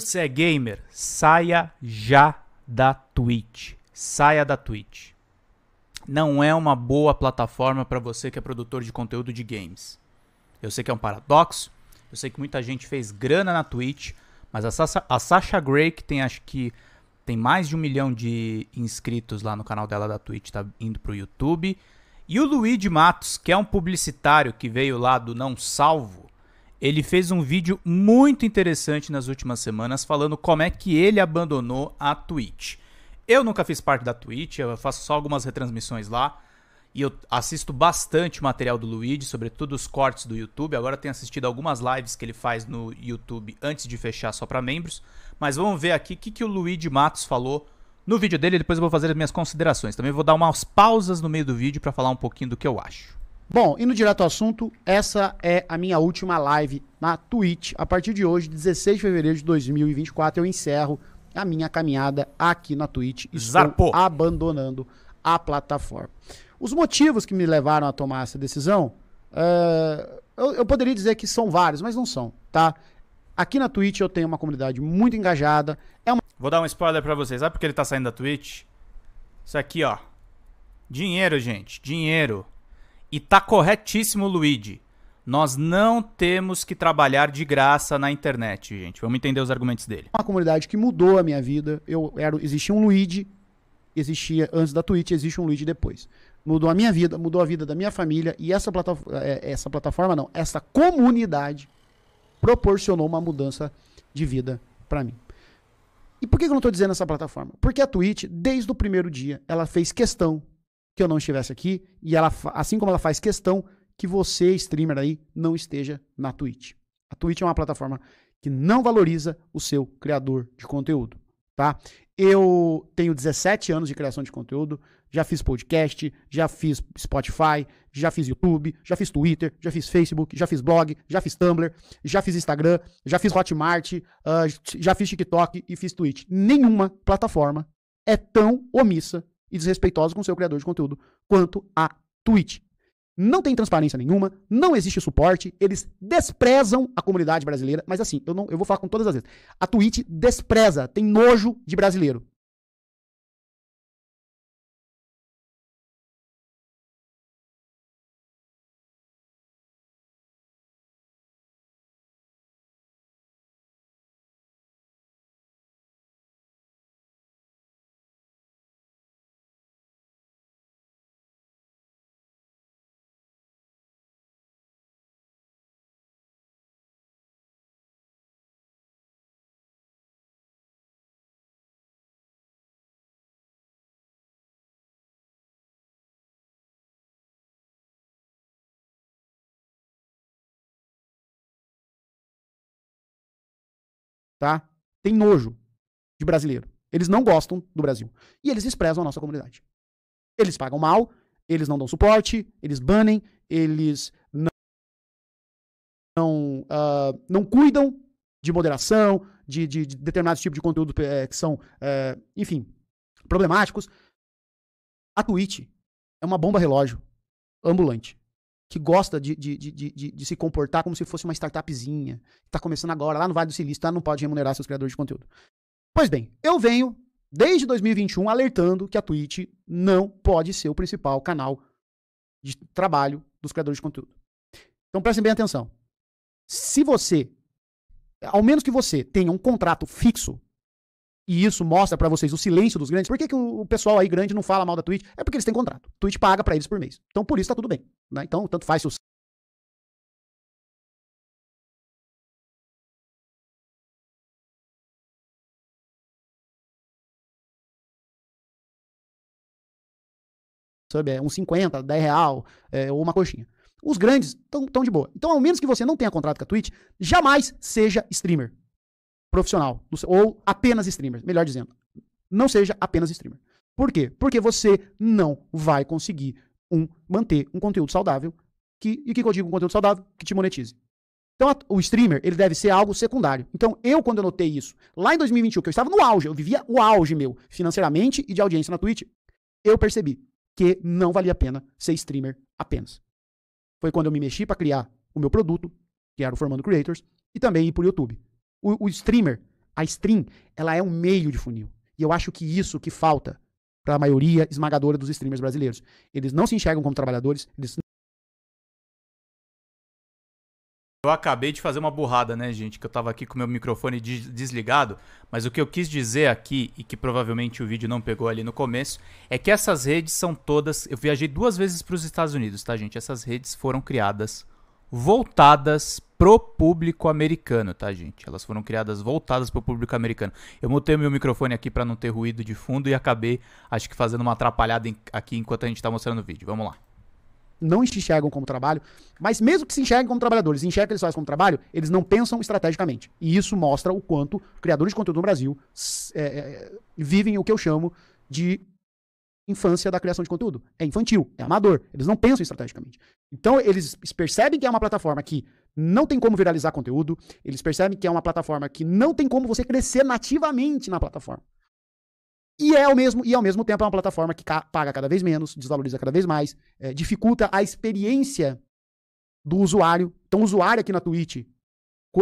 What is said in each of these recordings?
Você é gamer? Saia já da Twitch. Saia da Twitch. Não é uma boa plataforma para você que é produtor de conteúdo de games. Eu sei que é um paradoxo, eu sei que muita gente fez grana na Twitch, mas a Sasha, Grey, que tem acho que tem mais de um milhão de inscritos lá no canal dela da Twitch, tá indo pro YouTube. E o Luigi Matos, que é um publicitário que veio lá do Não Salvo, ele fez um vídeo muito interessante nas últimas semanas falando como é que ele abandonou a Twitch. Eu nunca fiz parte da Twitch, eu faço só algumas retransmissões lá. E eu assisto bastante o material do Luigi, sobretudo os cortes do YouTube. Agora tenho assistido algumas lives que ele faz no YouTube antes de fechar só para membros. Mas vamos ver aqui o que, que o Luigi Matos falou no vídeo dele. Depois eu vou fazer as minhas considerações. Também vou dar umas pausas no meio do vídeo para falar um pouquinho do que eu acho. Bom, indo direto ao assunto, essa é a minha última live na Twitch. A partir de hoje, 16 de fevereiro de 2024, eu encerro a minha caminhada aqui na Twitch. Estou Zarpou. abandonando a plataforma. Os motivos que me levaram a tomar essa decisão, uh, eu, eu poderia dizer que são vários, mas não são, tá? Aqui na Twitch eu tenho uma comunidade muito engajada. É uma... Vou dar um spoiler para vocês. Sabe por que ele tá saindo da Twitch? Isso aqui, ó. Dinheiro, gente. Dinheiro. E tá corretíssimo, Luigi. Nós não temos que trabalhar de graça na internet, gente. Vamos entender os argumentos dele. Uma comunidade que mudou a minha vida. Eu era, existia um Luigi, existia antes da Twitch, existe um Luigi depois. Mudou a minha vida, mudou a vida da minha família e essa plataforma, é, essa plataforma não, essa comunidade proporcionou uma mudança de vida para mim. E por que eu não estou dizendo essa plataforma? Porque a Twitch, desde o primeiro dia, ela fez questão que eu não estivesse aqui e ela, assim como ela faz questão que você, streamer aí, não esteja na Twitch. A Twitch é uma plataforma que não valoriza o seu criador de conteúdo, tá? Eu tenho 17 anos de criação de conteúdo, já fiz podcast, já fiz Spotify, já fiz YouTube, já fiz Twitter, já fiz Facebook, já fiz blog, já fiz Tumblr, já fiz Instagram, já fiz Hotmart, uh, já fiz TikTok e fiz Twitch. Nenhuma plataforma é tão omissa e desrespeitosos com o seu criador de conteúdo quanto a Twitch. Não tem transparência nenhuma, não existe suporte, eles desprezam a comunidade brasileira, mas assim, eu não, eu vou falar com todas as vezes. A Twitch despreza, tem nojo de brasileiro. tá? Tem nojo de brasileiro. Eles não gostam do Brasil. E eles desprezam a nossa comunidade. Eles pagam mal, eles não dão suporte, eles banem, eles não, não, uh, não cuidam de moderação, de, de, de determinados tipos de conteúdo é, que são, é, enfim, problemáticos. A Twitch é uma bomba relógio ambulante que gosta de, de, de, de, se comportar como se fosse uma startupzinha, que está começando agora, lá no Vale do Silício, tá? não pode remunerar seus criadores de conteúdo. Pois bem, eu venho desde 2021 alertando que a Twitch não pode ser o principal canal de trabalho dos criadores de conteúdo. Então prestem bem atenção. Se você, ao menos que você tenha um contrato fixo, e isso mostra para vocês o silêncio dos grandes. Por que, que o pessoal aí grande não fala mal da Twitch? É porque eles têm contrato. A Twitch paga para eles por mês. Então por isso tá tudo bem. Né? Então, tanto faz se o sabe, é, uns 50, 10 real, é, ou uma coxinha. Os grandes estão de boa. Então, ao menos que você não tenha contrato com a Twitch, jamais seja streamer profissional, ou apenas streamer, melhor dizendo. Não seja apenas streamer. Por quê? Porque você não vai conseguir um, manter um conteúdo saudável. Que, e o que, que eu digo um conteúdo saudável? Que te monetize. Então, a, o streamer, ele deve ser algo secundário. Então, eu, quando eu notei isso, lá em 2021, que eu estava no auge, eu vivia o auge meu, financeiramente e de audiência na Twitch, eu percebi que não valia a pena ser streamer apenas. Foi quando eu me mexi para criar o meu produto, que era o Formando Creators, e também ir para o YouTube. o streamer, a stream, ela é um meio de funil. E eu acho que isso que falta para a maioria esmagadora dos streamers brasileiros. Eles não se enxergam como trabalhadores, eles eu acabei de fazer uma burrada, né, gente? Que eu estava aqui com meu microfone desligado, mas o que eu quis dizer aqui, e que provavelmente o vídeo não pegou ali no começo, é que essas redes são todas. Eu viajei duas vezes para os Estados Unidos, tá, gente? Essas redes foram criadas voltadas pro público americano, tá, gente? Elas foram criadas voltadas pro público americano. Eu montei meu microfone aqui para não ter ruído de fundo e acabei, acho que, fazendo uma atrapalhada aqui enquanto a gente tá mostrando o vídeo. Vamos lá. Não se enxergam como trabalho, mas mesmo que se enxerguem como trabalhadores, enxergam eles fazem como trabalho, eles não pensam estrategicamente. E isso mostra o quanto criadores de conteúdo no Brasil é, é, vivem o que eu chamo de infância da criação de conteúdo. É infantil, é amador. Eles não pensam estrategicamente. Então, eles percebem que é uma plataforma que não tem como viralizar conteúdo, eles percebem que é uma plataforma que não tem como você crescer nativamente na plataforma. E é ao mesmo, e ao mesmo tempo é uma plataforma que paga cada vez menos, desvaloriza cada vez mais, é, dificulta a experiência do usuário. Então, o usuário aqui na Twitch,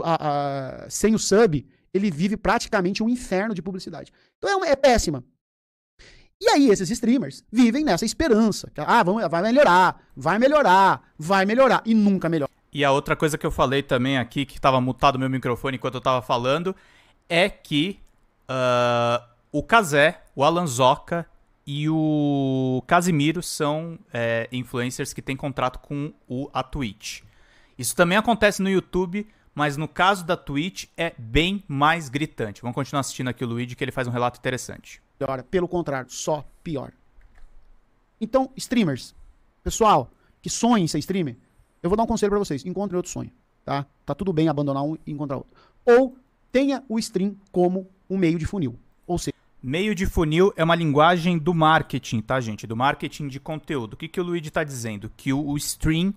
a, a, sem o sub, ele vive praticamente um inferno de publicidade. Então, é, uma, é péssima. E aí esses streamers vivem nessa esperança. Que, ah, vamos, vai melhorar, vai melhorar, vai melhorar. E nunca melhora. E a outra coisa que eu falei também aqui, que estava mutado meu microfone enquanto eu estava falando, é que uh, o Kazé, o Alanzoca e o Casimiro são é, influencers que têm contrato com o, a Twitch. Isso também acontece no YouTube, mas no caso da Twitch é bem mais gritante. Vamos continuar assistindo aqui o Luigi, que ele faz um relato interessante melhora. Pelo contrário, só pior. Então, streamers, pessoal que sonha em ser streamer, eu vou dar um conselho para vocês: encontrem outro sonho, tá? Tá tudo bem abandonar um e encontrar outro. Ou tenha o stream como um meio de funil. Ou seja, meio de funil é uma linguagem do marketing, tá, gente? Do marketing de conteúdo. O que, que o Luigi está dizendo? Que o, o stream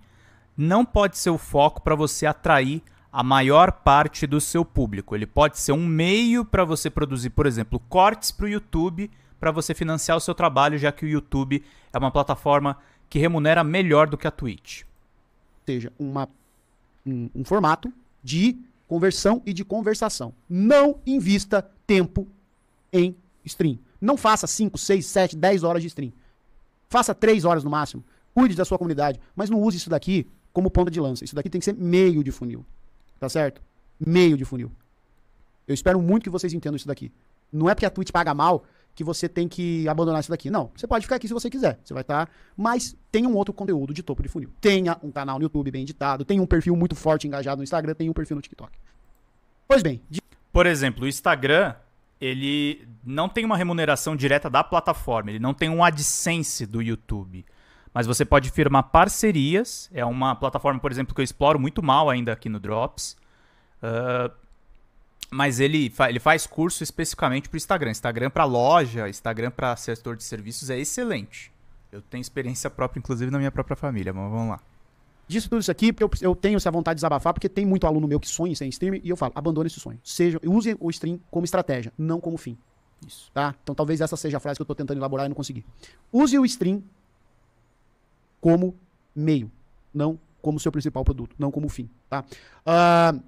não pode ser o foco para você atrair a maior parte do seu público. Ele pode ser um meio para você produzir, por exemplo, cortes para o YouTube para você financiar o seu trabalho, já que o YouTube é uma plataforma que remunera melhor do que a Twitch. Ou seja, uma, um, um formato de conversão e de conversação. Não invista tempo em stream. Não faça 5, 6, 7, 10 horas de stream. Faça 3 horas no máximo. Cuide da sua comunidade, mas não use isso daqui como ponta de lança. Isso daqui tem que ser meio de funil. Tá certo? Meio de funil. Eu espero muito que vocês entendam isso daqui. Não é porque a Twitch paga mal que você tem que abandonar isso daqui. Não, você pode ficar aqui se você quiser. Você vai estar. Tá... Mas tenha um outro conteúdo de topo de funil. Tenha um canal no YouTube bem editado, tenha um perfil muito forte engajado no Instagram, tenha um perfil no TikTok. Pois bem. De... Por exemplo, o Instagram, ele não tem uma remuneração direta da plataforma, ele não tem um AdSense do YouTube mas você pode firmar parcerias. É uma plataforma, por exemplo, que eu exploro muito mal ainda aqui no Drops. Uh, mas ele, fa ele faz curso especificamente para o Instagram. Instagram para loja, Instagram para setor de serviços é excelente. Eu tenho experiência própria, inclusive, na minha própria família, mas vamos lá. Disse tudo isso aqui, eu, eu tenho essa vontade de desabafar, porque tem muito aluno meu que sonha em ser streamer, e eu falo, abandone esse sonho. Seja, use o stream como estratégia, não como fim. Isso. Tá? Então talvez essa seja a frase que eu estou tentando elaborar e não consegui. Use o stream como meio, não como seu principal produto, não como fim. Tá? Uh,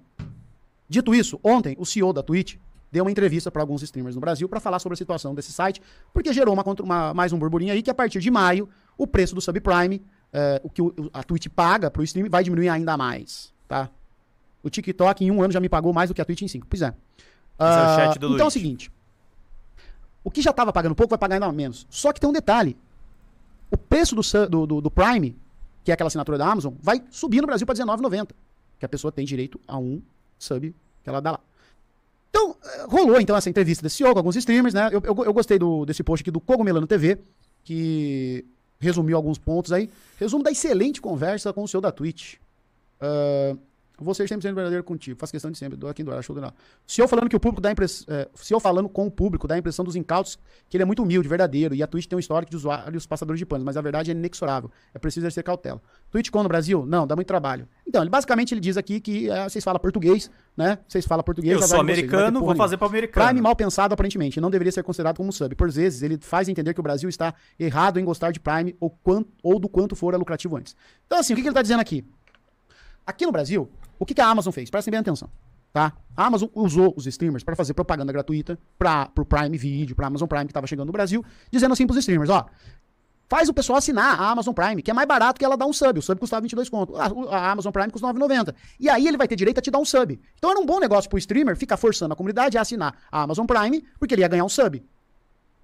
dito isso, ontem o CEO da Twitch deu uma entrevista para alguns streamers no Brasil para falar sobre a situação desse site, porque gerou uma, uma, mais um burburinho aí que a partir de maio o preço do subprime, uh, o que o, a Twitch paga para o stream, vai diminuir ainda mais. Tá? O TikTok em um ano já me pagou mais do que a Twitch em cinco. Pois é. Uh, é então Luiz. é o ah, então é seguinte. O que já estava pagando pouco vai pagar ainda menos. Só que tem um detalhe o preço do, do, do, do Prime, que é aquela assinatura da Amazon, vai subir no Brasil para R$19,90, que a pessoa tem direito a um sub que ela dá lá. Então, eh, rolou então essa entrevista desse CEO com alguns streamers, né? Eu, eu, eu gostei do, desse post aqui do Cogumelano TV, que resumiu alguns pontos aí. Resumo da excelente conversa com o CEO da Twitch. Uh, Vou ser 100% verdadeiro contigo. faz questão de sempre. Dou aqui, dou lá, show do lá. Se eu falando que o público dá impressão. É, se eu falando com o público, dá a impressão dos incautos que ele é muito humilde, verdadeiro. E a Twitch tem um histórico de usuários passadores de panos. Mas a verdade é inexorável. É preciso ser cautela. com no Brasil? Não, dá muito trabalho. Então, ele, basicamente ele diz aqui que é, vocês falam português, né? Vocês falam português. Eu sou americano, vocês, vou fazer para americano. Prime mal pensado, aparentemente. Não deveria ser considerado como sub. Por vezes, ele faz entender que o Brasil está errado em gostar de Prime ou, ou do quanto for é lucrativo antes. Então, assim, o que, que ele está dizendo aqui? Aqui no Brasil, o que, que a Amazon fez? Prestem bem atenção. Tá? A Amazon usou os streamers para fazer propaganda gratuita para o Prime Video, para Amazon Prime que estava chegando no Brasil, dizendo assim para os streamers, ó, faz o pessoal assinar a Amazon Prime, que é mais barato que ela dar um sub. O sub custava 22 conto. A, a Amazon Prime custa 9,90. E aí ele vai ter direito a te dar um sub. Então era um bom negócio para o streamer ficar forçando a comunidade a assinar a Amazon Prime, porque ele ia ganhar um sub.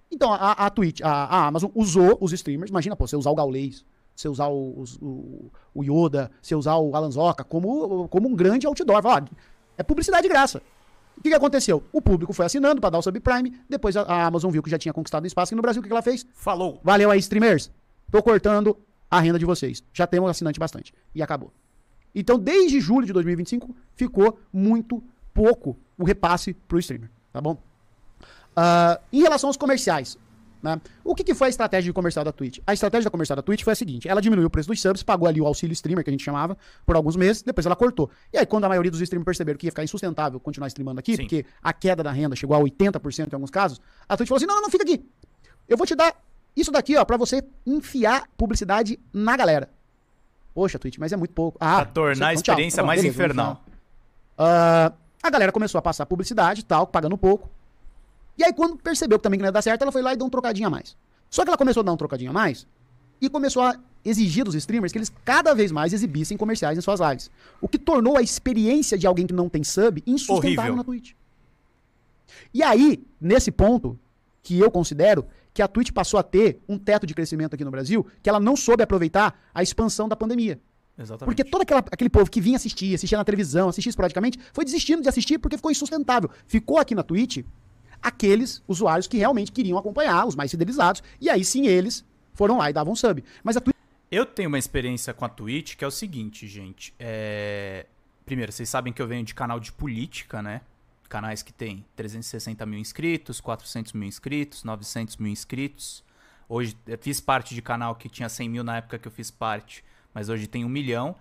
Então a, a Twitch, a, a Amazon usou os streamers. Imagina, pô, você usar o Gaulês você usar o, o, o Yoda, você usar o Alanzoca como, como um grande outdoor. Fala, ah, é publicidade de graça. O que, que, aconteceu? O público foi assinando para dar o subprime, depois a, a, Amazon viu que já tinha conquistado o espaço, e no Brasil o que, que ela fez? Falou. Valeu aí, streamers. Tô cortando a renda de vocês. Já temos assinante bastante. E acabou. Então, desde julho de 2025, ficou muito pouco o repasse para o streamer, tá bom? Uh, em relação aos comerciais, né? O que, que, foi a estratégia comercial da Twitch? A estratégia da comercial da Twitch foi a seguinte: ela diminuiu o preço dos subs, pagou ali o auxílio streamer, que a gente chamava, por alguns meses, depois ela cortou. E aí, quando a maioria dos streamers perceberam que ia ficar insustentável continuar streamando aqui, Sim. porque a queda da renda chegou a 80% em alguns casos, a Twitch falou assim: não, não, não, fica aqui. Eu vou te dar isso daqui, ó, pra você enfiar publicidade na galera. Poxa, Twitch, mas é muito pouco. Ah, pra tornar então, a experiência então, mais beleza, infernal. Uh, a galera começou a passar publicidade e tal, pagando pouco. E aí, quando percebeu que também não ia dar certo, ela foi lá e deu um trocadinho a mais. Só que ela começou a dar um trocadinho a mais e começou a exigir dos streamers que eles cada vez mais exibissem comerciais em suas lives. O que tornou a experiência de alguém que não tem sub insustentável Horrível. na Twitch. E aí, nesse ponto, que eu considero que a Twitch passou a ter um teto de crescimento aqui no Brasil, que ela não soube aproveitar a expansão da pandemia. Exatamente. Porque todo aquela, aquele povo que vinha assistir, assistia na televisão, assistia esporadicamente, foi desistindo de assistir porque ficou insustentável. Ficou aqui na Twitch aqueles usuários que realmente queriam acompanhar, os mais fidelizados, e aí sim eles foram lá e davam sub. Mas a Twitch... Eu tenho uma experiência com a Twitch que é o seguinte, gente. É... Primeiro, vocês sabem que eu venho de canal de política, né? Canais que tem 360 mil inscritos, 400 mil inscritos, 900 mil inscritos. Hoje, eu fiz parte de canal que tinha 100 mil na época que eu fiz parte, mas hoje tem um milhão.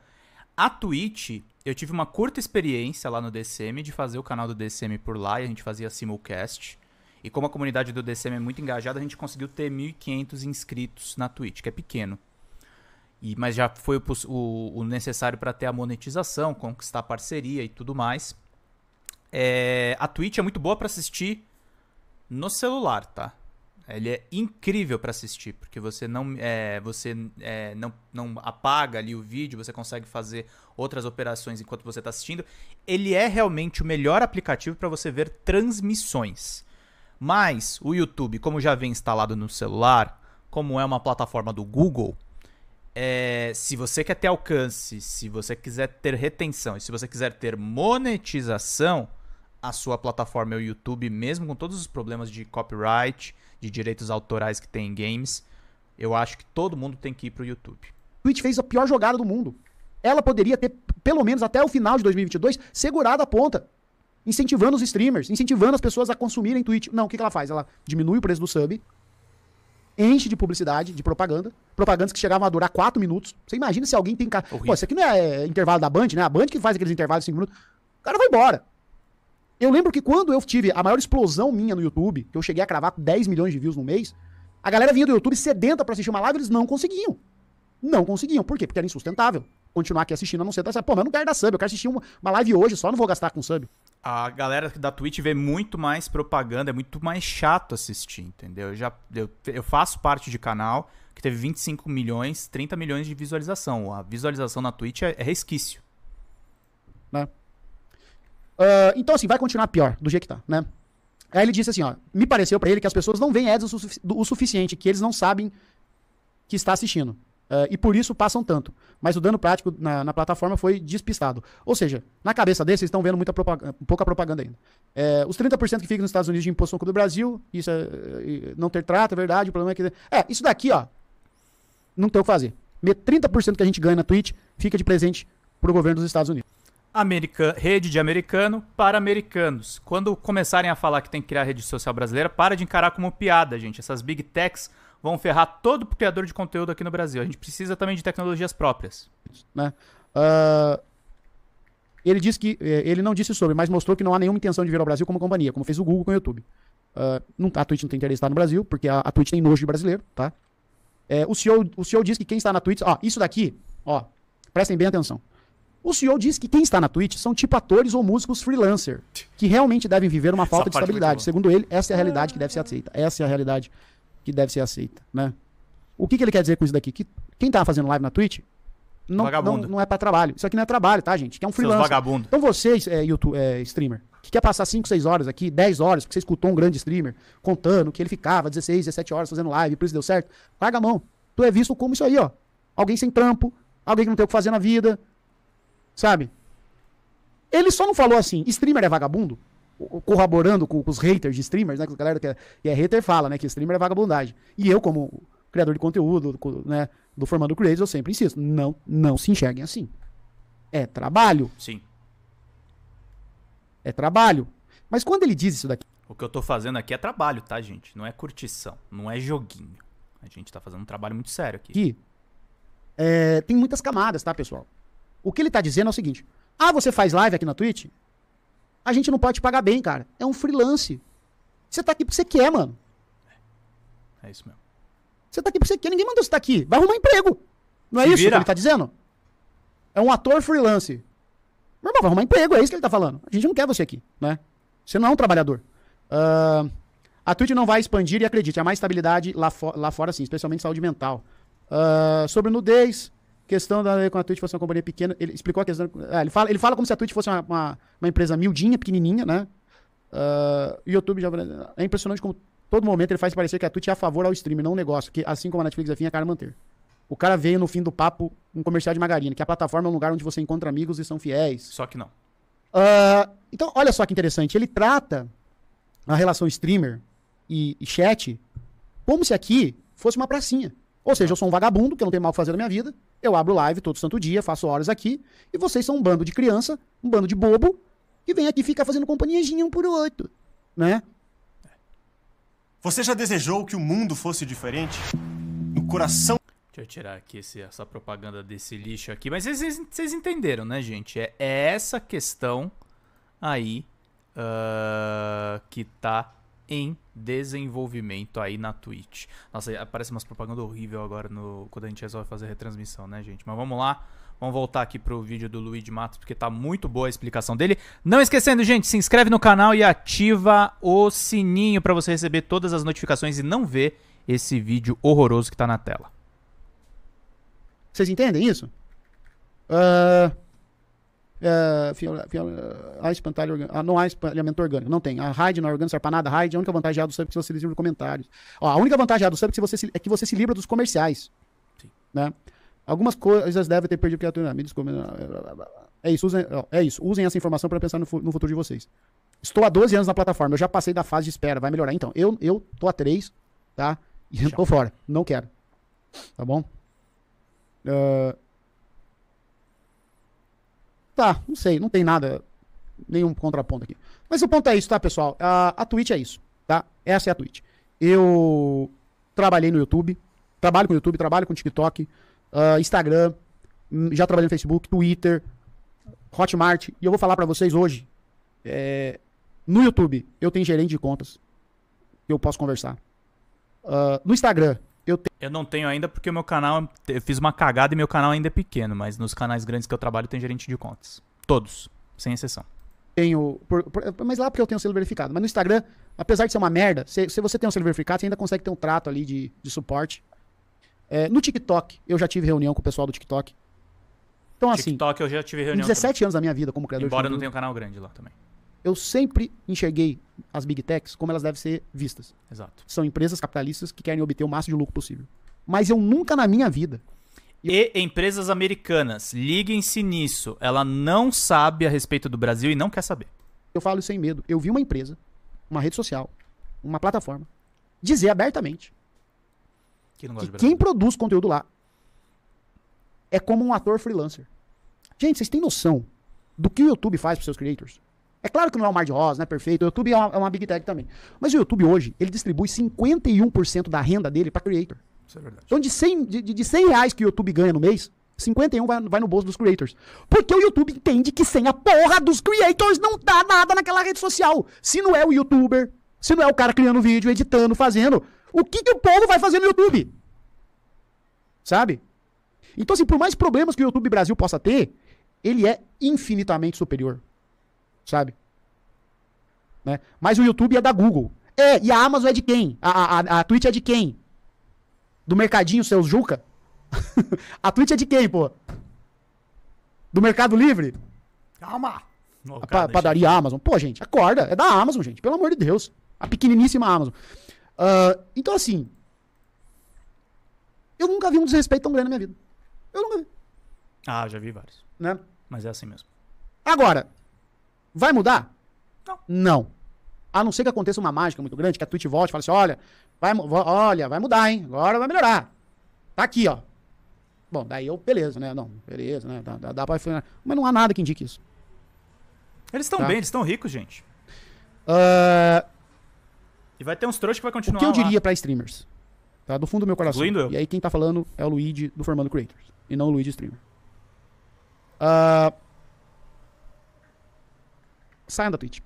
A Twitch, eu tive uma curta experiência lá no DCM de fazer o canal do DCM por lá e a gente fazia simulcast. E como a comunidade do DCM é muito engajada, a gente conseguiu ter 1.500 inscritos na Twitch, que é pequeno. E, mas já foi o, o, o necessário para ter a monetização, conquistar a parceria e tudo mais. É, a Twitch é muito boa para assistir no celular, tá? Ele é incrível para assistir, porque você não é, você é, não, não apaga ali o vídeo, você consegue fazer outras operações enquanto você está assistindo. Ele é realmente o melhor aplicativo para você ver transmissões. Mas o YouTube, como já vem instalado no celular, como é uma plataforma do Google, é, se você quer ter alcance, se você quiser ter retenção e se você quiser ter monetização, a sua plataforma é o YouTube, mesmo com todos os problemas de copyright de direitos autorais que tem em games, eu acho que todo mundo tem que ir pro YouTube. Twitch fez a pior jogada do mundo. Ela poderia ter, pelo menos até o final de 2022, segurado a ponta. Incentivando os streamers, incentivando as pessoas a consumirem Twitch. Não, o que, ela faz? Ela diminui o preço do sub, enche de publicidade, de propaganda. Propagandas que chegavam a durar 4 minutos. Você imagina se alguém tem. Horrível. Pô, isso aqui não é, é, intervalo da Band, né? A Band que faz aqueles intervalos de 5 minutos. O cara vai embora. Eu lembro que quando eu tive a maior explosão minha no YouTube, que eu cheguei a cravar 10 milhões de views no mês, a galera vinha do YouTube sedenta para assistir uma live, eles não conseguiam. Não conseguiam. Por quê? Porque era insustentável continuar aqui assistindo, a não ser dar Pô, mas eu não quero dar sub, eu quero assistir uma, uma live hoje, só não vou gastar com sub. A galera da Twitch vê muito mais propaganda, é muito mais chato assistir, entendeu? Eu, já, eu, eu faço parte de canal que teve 25 milhões, 30 milhões de visualização. A visualização na Twitch é, é resquício. Né? Uh, então, assim, vai continuar pior do jeito que tá, né? Aí ele disse assim, ó, me pareceu para ele que as pessoas não veem ads o, o, suficiente, que eles não sabem que está assistindo. Uh, e por isso passam tanto. Mas o dano prático na, na, plataforma foi despistado. Ou seja, na cabeça deles, vocês estão vendo muita propaganda, pouca propaganda ainda. É, os 30% que ficam nos Estados Unidos de imposto sobre o Brasil, isso é, é, é, não ter trato, é verdade, o problema é que... É, isso daqui, ó, não tem o que fazer. 30% que a gente ganha na Twitch fica de presente pro governo dos Estados Unidos rede de americano para americanos. Quando começarem a falar que tem que criar rede social brasileira, para de encarar como piada, gente. Essas big techs vão ferrar todo o criador de conteúdo aqui no Brasil. A gente precisa também de tecnologias próprias. Né? Uh, ele disse que é, ele não disse sobre, mas mostrou que não há nenhuma intenção de vir ao Brasil como companhia, como fez o Google com o YouTube. Uh, não, tá, a Twitch não tem interesse em estar no Brasil, porque a, a Twitch tem nojo de brasileiro, tá? É, o, CEO, o CEO disse que quem está na Twitch. Ó, isso daqui, ó, prestem bem atenção. O CEO diz que quem está na Twitch são tipo atores ou músicos freelancer, que realmente devem viver uma falta de é estabilidade. Segundo ele, essa é a realidade que deve ser aceita. Essa é a realidade que deve ser aceita, né? O que, que ele quer dizer com isso daqui? Que quem tá fazendo live na Twitch não, não, não, é para trabalho. Isso aqui não é trabalho, tá, gente? Que é um freelancer. Seus vagabundo. Então vocês, é, YouTube, é, streamer, que quer passar 5, 6 horas aqui, 10 horas, porque você escutou um grande streamer contando que ele ficava 16, 17 horas fazendo live, por isso deu certo, larga a mão. Tu é visto como isso aí, ó. Alguém sem trampo, alguém que não tem o que fazer na vida, Sabe? Ele só não falou assim, streamer é vagabundo? Corroborando com, com os haters de streamers, né? Que a galera que é, que é hater fala, né? Que streamer é vagabundagem. E eu, como criador de conteúdo, né? Do Formando Creators, eu sempre insisto. Não, não se enxerguem assim. É trabalho. Sim. É trabalho. Mas quando ele diz isso daqui. O que eu tô fazendo aqui é trabalho, tá, gente? Não é curtição, não é joguinho. A gente tá fazendo um trabalho muito sério aqui. Que, é, tem muitas camadas, tá, pessoal? O que ele está dizendo é o seguinte: ah, você faz live aqui na Twitch? A gente não pode te pagar bem, cara. É um freelance. Você tá aqui porque você quer, mano. É isso mesmo. Você tá aqui porque você quer, ninguém mandou você estar tá aqui. Vai arrumar emprego. Não é Se isso vira. que ele tá dizendo? É um ator freelance. Meu irmão, vai arrumar emprego, é isso que ele tá falando. A gente não quer você aqui, né? Você não é um trabalhador. Uh, a Twitch não vai expandir e acredite, há mais estabilidade lá, fo lá fora, sim, especialmente saúde mental. Uh, sobre nudez. Questão da com a Twitch fosse uma companhia pequena. Ele explicou a questão. Ah, ele, fala, ele fala como se a Twitch fosse uma, uma, uma empresa miudinha, pequenininha, né? Uh, YouTube já. É impressionante como todo momento ele faz parecer que a Twitch é a favor ao streamer não um negócio, que assim como a Netflix é fim, é cara manter. O cara veio no fim do papo um comercial de margarina, que a plataforma é um lugar onde você encontra amigos e são fiéis. Só que não. Uh, então, olha só que interessante. Ele trata a relação streamer e, e chat como se aqui fosse uma pracinha. Ou seja, eu sou um vagabundo, que eu não tenho mal que fazer na minha vida. Eu abro live todo santo dia, faço horas aqui. E vocês são um bando de criança, um bando de bobo, que vem aqui ficar fazendo companhiazinha um por outro. Né? Você já desejou que o mundo fosse diferente? No coração. Deixa eu tirar aqui esse, essa propaganda desse lixo aqui. Mas vocês, vocês entenderam, né, gente? É, é essa questão aí uh, que tá em desenvolvimento aí na Twitch. Nossa, aparece umas propaganda horrível agora no, quando a gente resolve fazer retransmissão, né, gente? Mas vamos lá. Vamos voltar aqui pro vídeo do Luiz Matos, porque tá muito boa a explicação dele. Não esquecendo, gente, se inscreve no canal e ativa o sininho para você receber todas as notificações e não ver esse vídeo horroroso que tá na tela. Vocês entendem isso? Uh, é, fiola, é, espantalho orgânico, ah, não há espalhamento orgânico, não tem. A RAID não é orgânico, sarpanada, RAID, a única vantagem é do sub que você se livra comentários. Ó, a única vantagem é do sub é que você se, é que você se livra dos comerciais. Sim. Né? Algumas coisas devem ter perdido criatura. Me desculpe. Né? É isso, usem, ó, é isso. Usem essa informação para pensar no, no futuro de vocês. Estou há 12 anos na plataforma, eu já passei da fase de espera, vai melhorar. Então, eu, eu tô há 3, tá? E eu tô fora. Não quero. Tá bom? Uh, Tá, não sei, não tem nada, nenhum contraponto aqui. Mas o ponto é isso, tá, pessoal? A, a Twitch é isso, tá? Essa é a Twitch. Eu trabalhei no YouTube, trabalho com o YouTube, trabalho com TikTok, uh, Instagram, hum, já trabalhei no Facebook, Twitter, Hotmart. E eu vou falar para vocês hoje, é, no YouTube, eu tenho gerente de contas que eu posso conversar. Uh, no Instagram, eu, tenho. eu não tenho ainda porque o meu canal, eu fiz uma cagada e meu canal ainda é pequeno, mas nos canais grandes que eu trabalho tem gerente de contas. Todos, sem exceção. Tenho. Por, por, mas lá porque eu tenho selo verificado. Mas no Instagram, apesar de ser uma merda, se, se você tem um selo verificado, você ainda consegue ter um trato ali de, de suporte. É, no TikTok, eu já tive reunião com o pessoal do TikTok. Então, assim. TikTok eu já tive reunião. Em 17 também. anos da minha vida como criador Embora de conteúdo. não tenha um canal grande lá também eu sempre enxerguei as big techs como elas devem ser vistas. Exato. São empresas capitalistas que querem obter o máximo de lucro possível. Mas eu nunca na minha vida. Eu... E empresas americanas, liguem-se nisso. Ela não sabe a respeito do Brasil e não quer saber. Eu falo sem medo. Eu vi uma empresa, uma rede social, uma plataforma, dizer abertamente que, que quem produz conteúdo lá é como um ator freelancer. Gente, vocês têm noção do que o YouTube faz para seus creators? É claro que não é o mar de rosas, né? Perfeito. O YouTube é uma, é uma big tech também. Mas o YouTube hoje, ele distribui 51% da renda dele para creator. Isso é verdade. Então, de 100, de, de 100 reais que o YouTube ganha no mês, 51 vai, vai no bolso dos creators. Porque o YouTube entende que sem a porra dos creators não dá nada naquela rede social. Se não é o youtuber, se não é o cara criando vídeo, editando, fazendo, o que, que o povo vai fazer no YouTube? Sabe? Então, assim, por mais problemas que o YouTube Brasil possa ter, ele é infinitamente superior sabe? Né? Mas o YouTube é da Google. É, e a Amazon é de quem? A, a, a Twitch é de quem? Do mercadinho, seus Juca? a Twitch é de quem, pô? Do Mercado Livre? Calma! Oh, a padaria Amazon. Pô, gente, acorda. É da Amazon, gente. Pelo amor de Deus. A pequeniníssima Amazon. Uh, então, assim. Eu nunca vi um desrespeito tão grande na minha vida. Eu nunca vi. Ah, já vi vários. Né? Mas é assim mesmo. Agora, Vai mudar? Não. Não. A não ser que aconteça uma mágica muito grande, que a Twitch volte e fale assim: olha, vai, olha, vai mudar, hein? Agora vai melhorar. Tá aqui, ó. Bom, daí eu, beleza, né? Não, beleza, né? Dá, dá, dá pra. Mas não há nada que indique isso. Eles estão tá? bem, eles estão ricos, gente. Uh... E vai ter uns trouxas que vai continuar. O que eu diria para streamers? Tá? Do fundo do meu coração. Lindo eu. E aí quem tá falando é o Luigi do Formando Creators. E não o Luigi Streamer. Uh saiam da Twitch.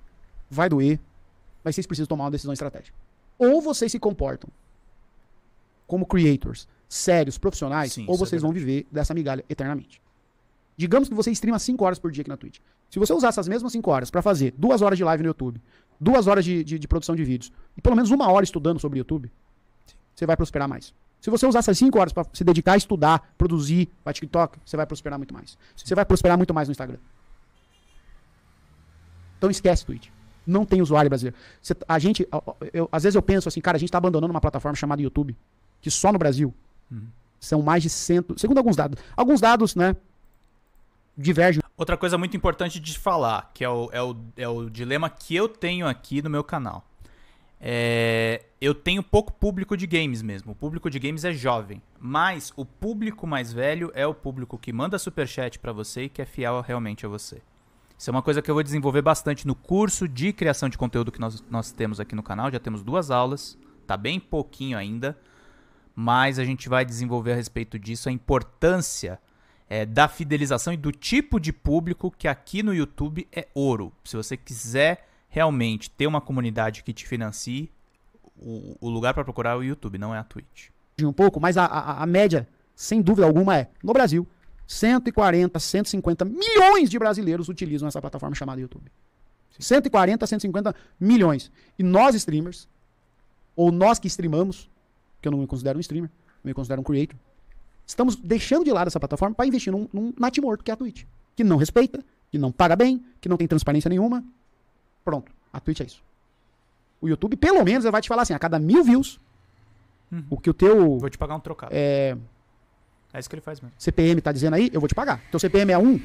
Vai doer, mas vocês precisam tomar uma decisão estratégica. Ou vocês se comportam como creators sérios, profissionais, Sim, ou é vocês é vão viver dessa migalha eternamente. Digamos que você streama 5 horas por dia aqui na Twitch. Se você usar essas mesmas 5 horas para fazer 2 horas de live no YouTube, 2 horas de, de, de, produção de vídeos e pelo menos uma hora estudando sobre YouTube, você vai prosperar mais. Se você usar essas 5 horas para se dedicar a estudar, produzir para TikTok, você vai prosperar muito mais. Você vai prosperar muito mais no Instagram. Então esquece Twitch. Não tem usuário brasileiro. a gente, eu, às vezes eu penso assim, cara, a gente está abandonando uma plataforma chamada YouTube, que só no Brasil uhum. são mais de cento, segundo alguns dados, alguns dados, né, divergem. Outra coisa muito importante de falar, que é o, é o, é o dilema que eu tenho aqui no meu canal. É, eu tenho pouco público de games mesmo. O público de games é jovem, mas o público mais velho é o público que manda superchat para você e que é fiel realmente a você. Isso é uma coisa que eu vou desenvolver bastante no curso de criação de conteúdo que nós, nós temos aqui no canal. Já temos duas aulas, tá bem pouquinho ainda, mas a gente vai desenvolver a respeito disso a importância é, da fidelização e do tipo de público que aqui no YouTube é ouro. Se você quiser realmente ter uma comunidade que te financie, o, o lugar para procurar é o YouTube, não é a Twitch. Um pouco, mas a, a, a média, sem dúvida alguma, é no Brasil, 140, 150 milhões de brasileiros utilizam essa plataforma chamada YouTube. 140, 150 milhões. E nós streamers, ou nós que streamamos, que eu não me considero um streamer, me considero um creator, estamos deixando de lado essa plataforma para investir num, num natimorto que é a Twitch. Que não respeita, que não paga bem, que não tem transparência nenhuma. Pronto, a Twitch é isso. O YouTube, pelo menos, vai te falar assim, a cada mil views, uhum. o que o teu... Vou te pagar um trocado. É, é isso que ele faz mesmo. CPM tá dizendo aí, eu vou te pagar. Teu então, CPM é um,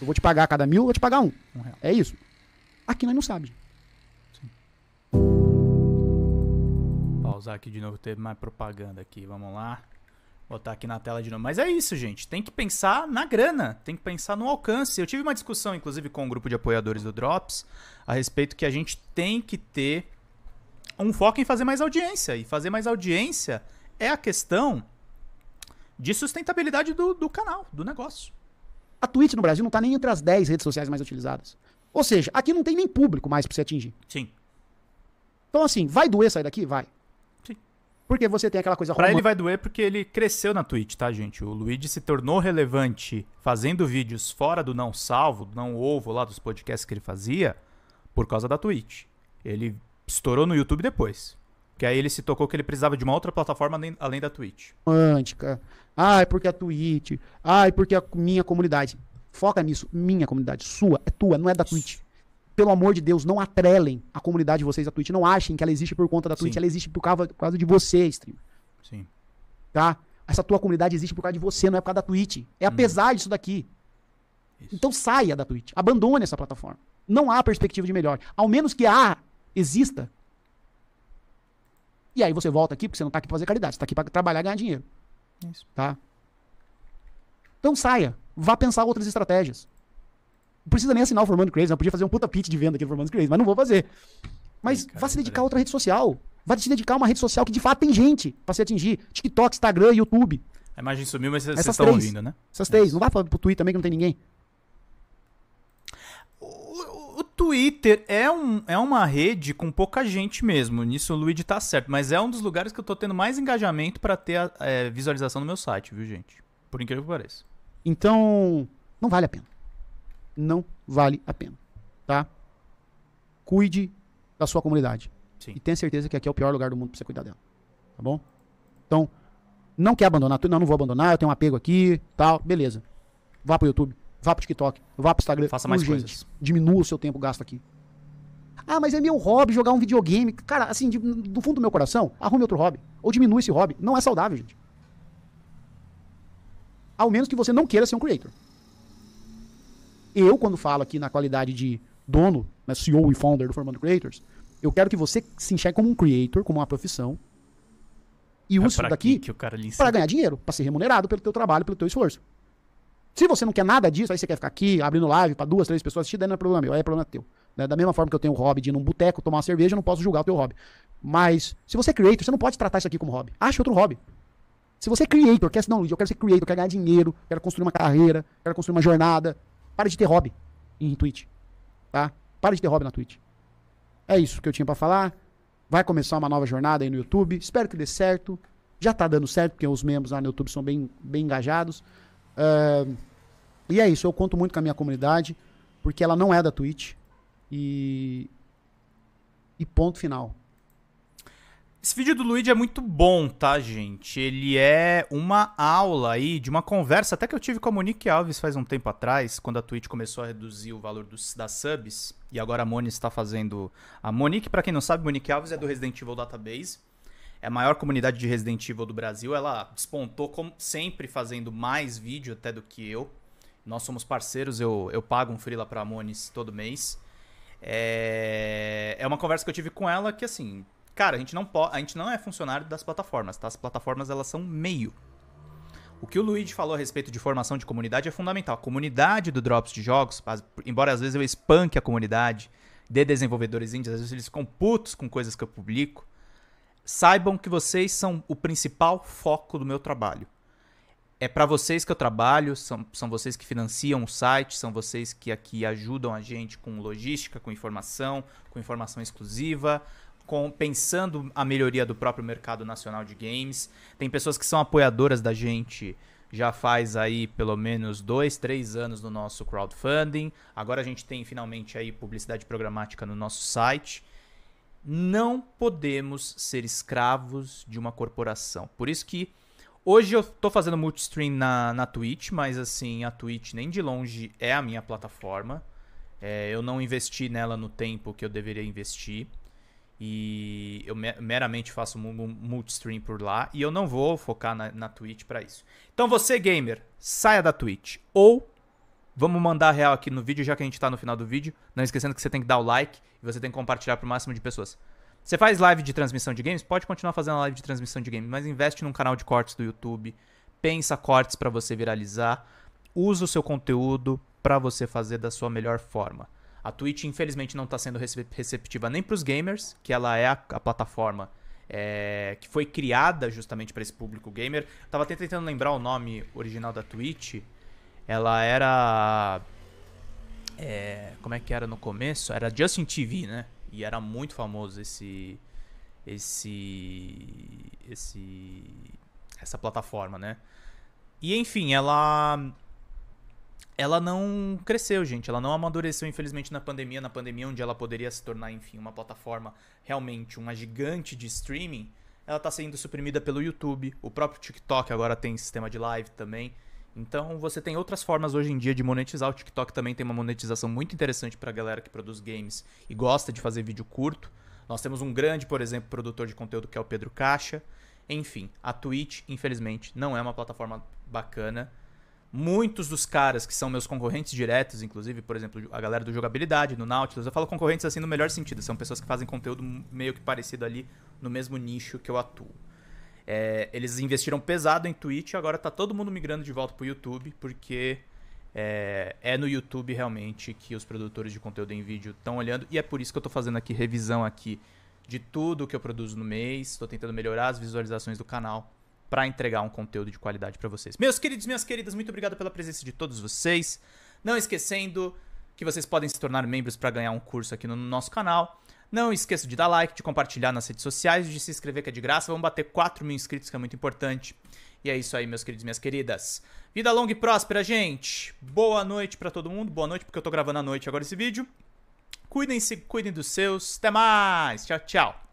eu vou te pagar cada mil, eu vou te pagar um. um real. É isso. Aqui nós não sabemos. Pausar aqui de novo, teve mais propaganda aqui. Vamos lá. Botar aqui na tela de novo. Mas é isso, gente. Tem que pensar na grana, tem que pensar no alcance. Eu tive uma discussão, inclusive, com um grupo de apoiadores do Drops a respeito que a gente tem que ter um foco em fazer mais audiência. E fazer mais audiência é a questão de sustentabilidade do, do canal, do negócio. A Twitch no Brasil não está nem entre as 10 redes sociais mais utilizadas. Ou seja, aqui não tem nem público mais para você atingir. Sim. Então, assim, vai doer sair daqui? Vai. Sim. Porque você tem aquela coisa... Pra ele vai doer porque ele cresceu na Twitch, tá, gente? O Luigi se tornou relevante fazendo vídeos fora do não salvo, do não ovo lá dos podcasts que ele fazia, por causa da Twitch. Ele estourou no YouTube depois. Que aí ele se tocou que ele precisava de uma outra plataforma além, da Twitch. Antica. Ah, é porque a Twitch. Ah, é porque a minha comunidade. Foca nisso. Minha comunidade. Sua. É tua, não é da Twitch. Pelo amor de Deus, não atrelem a comunidade de vocês à Twitch. Não achem que ela existe por conta da Twitch. Sim. Ela existe por causa, por causa de você, streamer. Sim. Tá? Essa tua comunidade existe por causa de você, não é por causa da Twitch. É uhum. apesar hum. disso daqui. Isso. Então saia da Twitch. Abandone essa plataforma. Não há perspectiva de melhor. Ao menos que a exista, e aí você volta aqui porque você não está aqui para fazer caridade, você está aqui para trabalhar e ganhar dinheiro. Isso. Tá? Então saia, vá pensar outras estratégias. Não precisa nem assinar o Formando Crazy, eu podia fazer um puta pitch de venda aqui do Formando Crazy, mas não vou fazer. Mas Ai, cara, vá se dedicar cara. a outra rede social. Vá se dedicar a uma rede social que de fato tem gente para se atingir. TikTok, Instagram, YouTube. A imagem sumiu, mas vocês estão ouvindo, né? Essas três. Não vá para o Twitter também que não tem ninguém. Twitter é, um, é uma rede com pouca gente mesmo, nisso o Luigi tá certo, mas é um dos lugares que eu tô tendo mais engajamento para ter a, é, visualização no meu site, viu, gente? Por incrível que pareça. Então, não vale a pena. Não vale a pena, tá? Cuide da sua comunidade. Sim. E tenha certeza que aqui é o pior lugar do mundo pra você cuidar dela, tá bom? Então, não quer abandonar, não, não vou abandonar, eu tenho um apego aqui, tal, beleza. Vá pro YouTube Vá pro TikTok, vá pro Instagram. Faça mais urgente. coisas. Diminua o seu tempo gasto aqui. Ah, mas é meu hobby jogar um videogame. Cara, assim, de, do fundo do meu coração, arrume outro hobby. Ou diminua esse hobby. Não é saudável, gente. Ao menos que você não queira ser um creator. Eu, quando falo aqui na qualidade de dono, né, CEO e founder do Formando Creators, eu quero que você se enxergue como um creator, como uma profissão. E use é isso daqui para ganhar dinheiro, para ser remunerado pelo teu trabalho, pelo teu esforço. Se você não quer nada disso, aí você quer ficar aqui abrindo live para duas, três pessoas assistir, daí não é problema meu, aí é problema teu. Né? Da mesma forma que eu tenho o hobby de ir num boteco tomar uma cerveja, eu não posso julgar o teu hobby. Mas se você é creator, você não pode tratar isso aqui como hobby. Acha outro hobby. Se você é creator, quer não, Luiz, eu quero ser creator, quero ganhar dinheiro, quero construir uma carreira, quero construir uma jornada. Para de ter hobby em Twitch. Tá? Para de ter hobby na Twitch. É isso que eu tinha para falar. Vai começar uma nova jornada aí no YouTube. Espero que dê certo. Já tá dando certo, porque os membros lá no YouTube são bem, bem engajados e é isso, eu conto muito com a minha comunidade, porque ela não é da Twitch. E. E ponto final. Esse vídeo do Luigi é muito bom, tá, gente? Ele é uma aula aí de uma conversa até que eu tive com a Monique Alves faz um tempo atrás, quando a Twitch começou a reduzir o valor dos, das subs. E agora a Moni está fazendo. A Monique, para quem não sabe, Monique Alves é do Resident Evil Database é a maior comunidade de Resident Evil do Brasil. Ela despontou como sempre fazendo mais vídeo até do que eu. Nós somos parceiros, eu, eu pago um freela pra Monis todo mês. É... é uma conversa que eu tive com ela que assim, cara, a gente não a gente não é funcionário das plataformas, tá? As plataformas elas são meio. O que o Luigi falou a respeito de formação de comunidade é fundamental. A comunidade do Drops de jogos, embora às vezes eu espanque a comunidade de desenvolvedores indies, às vezes eles ficam putos com coisas que eu publico. Saibam que vocês são o principal foco do meu trabalho. É para vocês que eu trabalho, são, são vocês que financiam o site, são vocês que aqui ajudam a gente com logística, com informação, com informação exclusiva, com, pensando a melhoria do próprio mercado nacional de games. Tem pessoas que são apoiadoras da gente já faz aí pelo menos dois, três anos no nosso crowdfunding. Agora a gente tem finalmente aí publicidade programática no nosso site não podemos ser escravos de uma corporação. Por isso que hoje eu tô fazendo multistream na, na Twitch, mas assim, a Twitch nem de longe é a minha plataforma. É, eu não investi nela no tempo que eu deveria investir. E eu meramente faço multistream por lá. E eu não vou focar na, na Twitch para isso. Então você, gamer, saia da Twitch. Ou Vamos mandar real aqui no vídeo, já que a gente tá no final do vídeo. Não esquecendo que você tem que dar o like e você tem que compartilhar pro máximo de pessoas. Você faz live de transmissão de games? Pode continuar fazendo live de transmissão de games, mas investe num canal de cortes do YouTube. Pensa cortes para você viralizar. Usa o seu conteúdo para você fazer da sua melhor forma. A Twitch, infelizmente, não está sendo receptiva nem para os gamers, que ela é a, a plataforma é, que foi criada justamente para esse público gamer. tava até tentando lembrar o nome original da Twitch ela era. É, como é que era no começo? Era Justin TV, né? E era muito famoso esse. Esse. Esse. Essa plataforma, né? E enfim, ela. Ela não cresceu, gente. Ela não amadureceu, infelizmente, na pandemia. Na pandemia, onde ela poderia se tornar, enfim, uma plataforma realmente uma gigante de streaming, ela está sendo suprimida pelo YouTube. O próprio TikTok agora tem sistema de live também. Então você tem outras formas hoje em dia de monetizar. O TikTok também tem uma monetização muito interessante para a galera que produz games e gosta de fazer vídeo curto. Nós temos um grande, por exemplo, produtor de conteúdo que é o Pedro Caixa. Enfim, a Twitch, infelizmente, não é uma plataforma bacana. Muitos dos caras que são meus concorrentes diretos, inclusive, por exemplo, a galera do jogabilidade, do Nautilus, eu falo concorrentes assim no melhor sentido, são pessoas que fazem conteúdo meio que parecido ali no mesmo nicho que eu atuo. É, eles investiram pesado em Twitch, agora tá todo mundo migrando de volta pro YouTube, porque é, é no YouTube realmente que os produtores de conteúdo em vídeo estão olhando, e é por isso que eu tô fazendo aqui revisão aqui de tudo que eu produzo no mês, estou tentando melhorar as visualizações do canal para entregar um conteúdo de qualidade para vocês. Meus queridos, minhas queridas, muito obrigado pela presença de todos vocês. Não esquecendo que vocês podem se tornar membros para ganhar um curso aqui no nosso canal. Não esqueça de dar like, de compartilhar nas redes sociais, de se inscrever que é de graça. Vamos bater 4 mil inscritos, que é muito importante. E é isso aí, meus queridos e minhas queridas. Vida longa e próspera, gente. Boa noite para todo mundo. Boa noite, porque eu tô gravando à noite agora esse vídeo. Cuidem-se, cuidem dos seus. Até mais. Tchau, tchau.